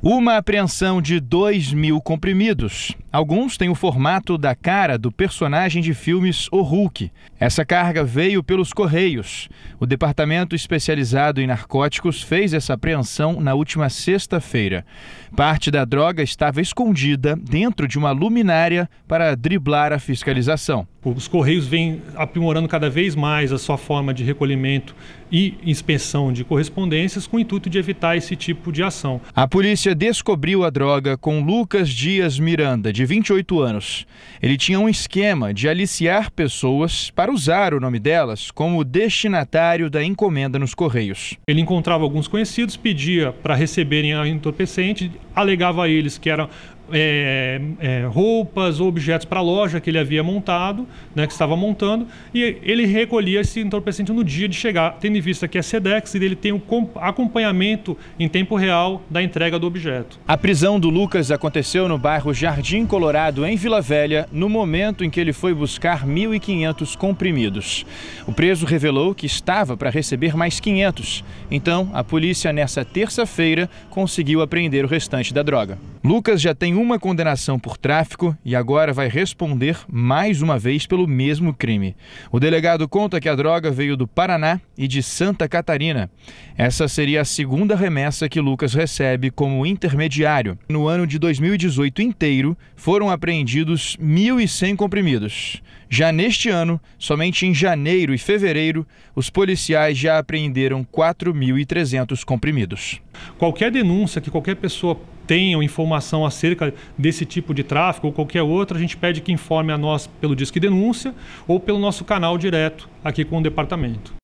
Uma apreensão de 2 mil comprimidos. Alguns têm o formato da cara do personagem de filmes O Hulk. Essa carga veio pelos Correios. O departamento especializado em narcóticos fez essa apreensão na última sexta-feira. Parte da droga estava escondida dentro de uma luminária para driblar a fiscalização. Os Correios vêm aprimorando cada vez mais a sua forma de recolhimento e inspeção de correspondências com o intuito de evitar esse tipo de ação. A polícia descobriu a droga com Lucas Dias Miranda, de 28 anos. Ele tinha um esquema de aliciar pessoas para usar o nome delas como destinatário da encomenda nos Correios. Ele encontrava alguns conhecidos, pedia para receberem a entorpecente, alegava a eles que era é, é, é, roupas ou objetos para a loja que ele havia montado, né, que estava montando, e ele recolhia esse entorpecente no dia de chegar, tendo em vista que é SEDEX e ele tem o acompanhamento em tempo real da entrega do objeto. A prisão do Lucas aconteceu no bairro Jardim Colorado, em Vila Velha, no momento em que ele foi buscar 1.500 comprimidos. O preso revelou que estava para receber mais 500, então a polícia, nessa terça-feira, conseguiu apreender o restante da droga. Lucas já tem uma condenação por tráfico e agora vai responder mais uma vez pelo mesmo crime. O delegado conta que a droga veio do Paraná e de Santa Catarina. Essa seria a segunda remessa que Lucas recebe como intermediário. No ano de 2018 inteiro, foram apreendidos 1.100 comprimidos. Já neste ano, somente em janeiro e fevereiro, os policiais já apreenderam 4.300 comprimidos. Qualquer denúncia que qualquer pessoa tenham informação acerca desse tipo de tráfico ou qualquer outro, a gente pede que informe a nós pelo Disque Denúncia ou pelo nosso canal direto aqui com o departamento.